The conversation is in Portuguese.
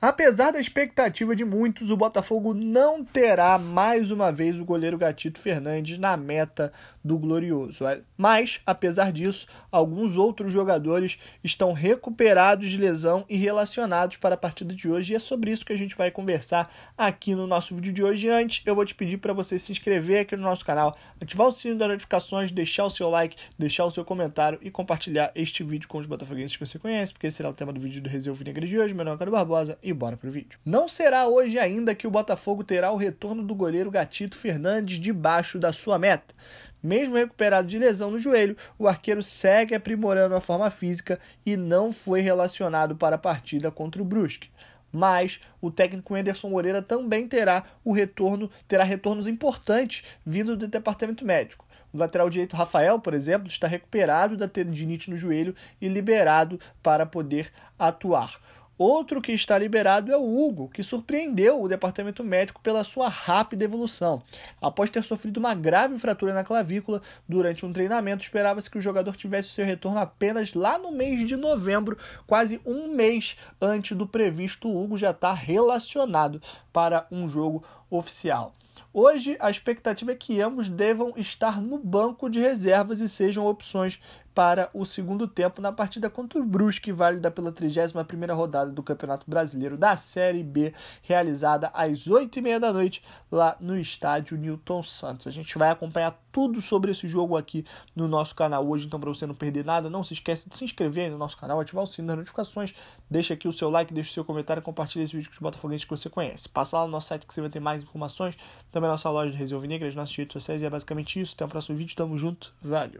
Apesar da expectativa de muitos, o Botafogo não terá mais uma vez o goleiro Gatito Fernandes na meta do Glorioso. É, mas, apesar disso, alguns outros jogadores estão recuperados de lesão e relacionados para a partida de hoje, e é sobre isso que a gente vai conversar aqui no nosso vídeo de hoje. Antes, eu vou te pedir para você se inscrever aqui no nosso canal, ativar o sininho das notificações, deixar o seu like, deixar o seu comentário e compartilhar este vídeo com os botafoguenses que você conhece, porque esse será o tema do vídeo do Resenha Vinegre de hoje. Meu nome é Caro Barbosa e bora pro vídeo. Não será hoje ainda que o Botafogo terá o retorno do goleiro Gatito Fernandes debaixo da sua meta. Mesmo recuperado de lesão no joelho, o arqueiro segue aprimorando a forma física e não foi relacionado para a partida contra o Brusque. Mas o técnico Anderson Moreira também terá o retorno, terá retornos importantes vindo do departamento médico. O lateral direito Rafael, por exemplo, está recuperado da tendinite no joelho e liberado para poder atuar. Outro que está liberado é o Hugo, que surpreendeu o departamento médico pela sua rápida evolução. Após ter sofrido uma grave fratura na clavícula durante um treinamento, esperava-se que o jogador tivesse seu retorno apenas lá no mês de novembro, quase um mês antes do previsto. O Hugo já está relacionado para um jogo oficial. Hoje, a expectativa é que ambos devam estar no banco de reservas e sejam opções para o segundo tempo na partida contra o Brusque, válida pela 31ª rodada do Campeonato Brasileiro da Série B, realizada às 8h30 da noite, lá no estádio Newton Santos. A gente vai acompanhar tudo sobre esse jogo aqui no nosso canal hoje, então para você não perder nada, não se esquece de se inscrever no nosso canal, ativar o sino das notificações, deixa aqui o seu like, deixa o seu comentário, compartilha esse vídeo com os botafoguenses que você conhece. Passa lá no nosso site que você vai ter mais mais informações. Também a nossa loja de Resenha Negras, nossos redes sociais. E é basicamente isso. Até o próximo vídeo. Tamo junto. Valeu.